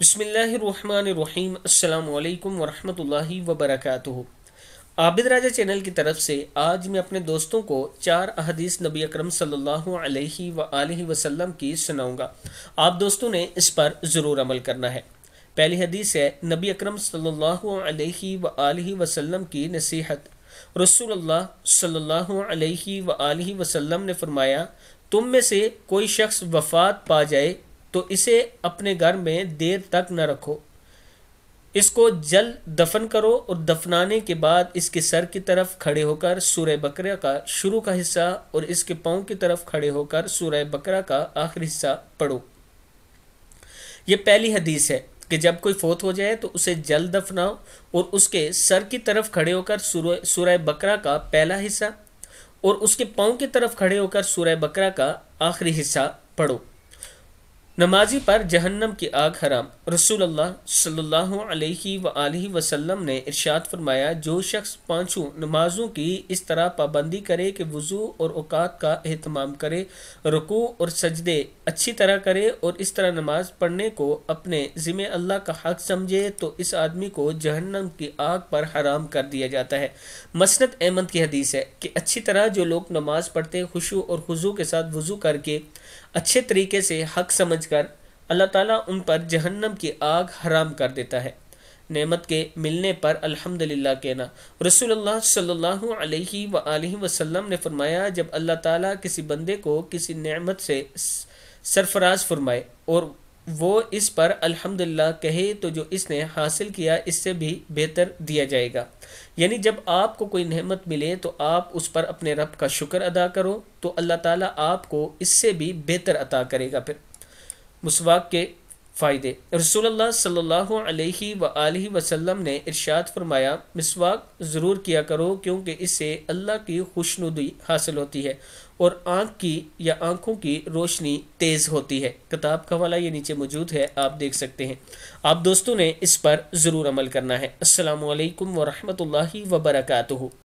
بسم اللہ الرحمن الرحیم السلام علیکم ورحمۃ اللہ وبرکاتہ عابد راجہ چینل کی طرف سے آج میں اپنے دوستوں کو چار احادیث نبی اکرم صلی اللہ علیہ و وسلم کی سناؤں گا آپ دوستوں نے اس پر ضرور عمل کرنا ہے پہلی حدیث ہے نبی اکرم صلی اللہ علیہ و وسلم کی نصیحت رسول اللہ صلی اللہ علیہ و وسلم نے فرمایا تم میں سے کوئی شخص وفات پا جائے تو اسے اپنے گھر میں دیر تک نہ رکھو اس کو جل دفن کرو اور دفنانے کے بعد اس کے سر کی طرف کھڑے ہو کر سورہ بکرہ کا شروع کا حصہ اور اس کے پاؤں کی طرف کھڑے ہو کر سورہ بکرا کا آخری حصہ پڑھو یہ پہلی حدیث ہے کہ جب کوئی فوت ہو جائے تو اسے جل دفناؤ اور اس کے سر کی طرف کھڑے ہو کر سورہ بکرا کا پہلا حصہ اور اس کے پاؤں کی طرف کھڑے ہو کر سورہ بکرا کا آخری حصہ پڑھو نمازی پر جہنم کی آگ حرام رسول اللہ صلی اللہ علیہ و وسلم نے ارشاد فرمایا جو شخص پانچوں نمازوں کی اس طرح پابندی کرے کہ وضو اور اوقات کا اہتمام کرے رکوع اور سجدے اچھی طرح کرے اور اس طرح نماز پڑھنے کو اپنے ذمہ اللہ کا حق سمجھے تو اس آدمی کو جہنم کی آگ پر حرام کر دیا جاتا ہے مسنت احمد کی حدیث ہے کہ اچھی طرح جو لوگ نماز پڑھتے خوشو اور خضو کے ساتھ وضو کر کے اچھے طریقے سے حق سمجھ سمجھ کر اللہ تعالیٰ ان پر جہنم کی آگ حرام کر دیتا ہے نعمت کے ملنے پر الحمد للہ کہنا رسول اللہ صلی اللہ علیہ وسلم نے فرمایا جب اللہ تعالیٰ کسی کسی بندے کو نعمت سے سرفراز فرمائے اور وہ اس پر الحمد للہ نے حاصل کیا اس سے بھی بہتر دیا جائے گا یعنی جب آپ کو کوئی نعمت ملے تو آپ اس پر اپنے رب کا شکر ادا کرو تو اللہ تعالیٰ آپ کو اس سے بھی بہتر عطا کرے گا پھر مسواک کے فائدے رسول اللہ صلی اللہ علیہ و وسلم نے ارشاد فرمایا مسواک ضرور کیا کرو کیونکہ اس سے اللہ کی خوش حاصل ہوتی ہے اور آنکھ کی یا آنکھوں کی روشنی تیز ہوتی ہے کتاب کا والا یہ نیچے موجود ہے آپ دیکھ سکتے ہیں آپ دوستوں نے اس پر ضرور عمل کرنا ہے السلام علیکم ورحمۃ اللہ وبرکاتہ